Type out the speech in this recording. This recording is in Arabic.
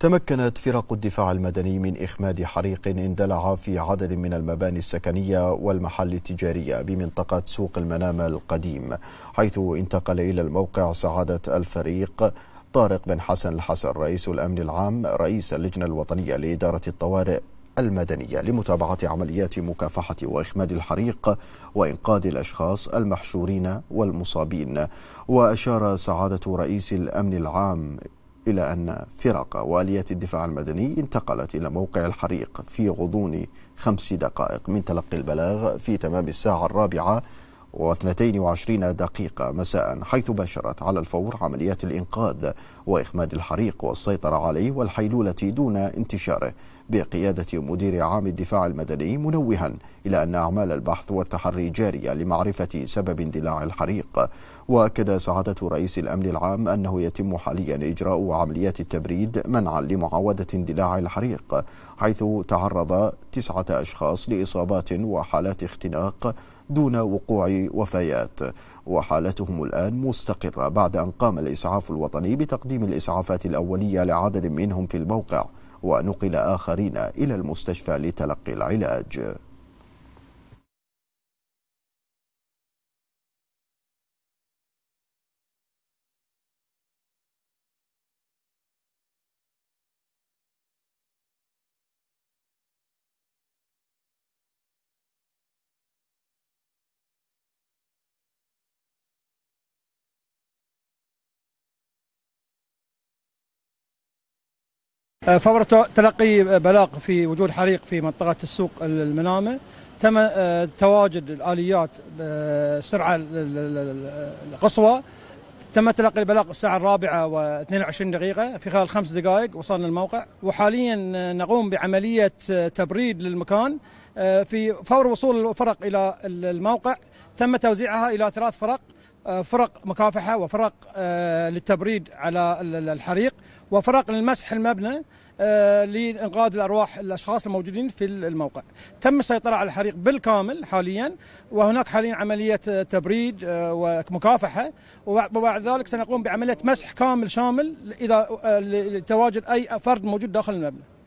تمكنت فرق الدفاع المدني من إخماد حريق اندلع في عدد من المباني السكنية والمحل التجارية بمنطقة سوق المنامة القديم حيث انتقل إلى الموقع سعادة الفريق طارق بن حسن الحسن رئيس الأمن العام رئيس اللجنة الوطنية لإدارة الطوارئ المدنية لمتابعة عمليات مكافحة وإخماد الحريق وإنقاذ الأشخاص المحشورين والمصابين وأشار سعادة رئيس الأمن العام إلى أن فرق واليات الدفاع المدني انتقلت إلى موقع الحريق في غضون خمس دقائق من تلقي البلاغ في تمام الساعة الرابعة و22 دقيقة مساء حيث باشرت على الفور عمليات الإنقاذ وإخماد الحريق والسيطرة عليه والحيلولة دون انتشاره بقيادة مدير عام الدفاع المدني منوها إلى أن أعمال البحث والتحري جارية لمعرفة سبب اندلاع الحريق وأكد سعادة رئيس الأمن العام أنه يتم حاليا إجراء عمليات التبريد منعا لمعاودة اندلاع الحريق حيث تعرض تسعة أشخاص لإصابات وحالات اختناق دون وقوع وفيات وحالتهم الآن مستقرة بعد أن قام الإسعاف الوطني بتقديم الإسعافات الأولية لعدد منهم في الموقع ونقل آخرين إلى المستشفى لتلقي العلاج آه، فور تلقي بلاغ في وجود حريق في منطقة السوق المنامة تم آه، تواجد الآليات بسرعة آه، القصوى تم تلقي البلاغ الساعة الرابعة و22 دقيقة في خلال خمس دقائق وصلنا الموقع وحاليا نقوم بعملية تبريد للمكان آه، في فور وصول الفرق إلى الموقع تم توزيعها إلى ثلاث فرق آه، فرق مكافحة وفرق آه، للتبريد على الحريق وفرق للمسح المبنى لإنقاذ الأرواح الأشخاص الموجودين في الموقع تم السيطرة على الحريق بالكامل حاليا وهناك حاليا عملية تبريد ومكافحة وبعد ذلك سنقوم بعملية مسح كامل شامل إذا لتواجد أي فرد موجود داخل المبنى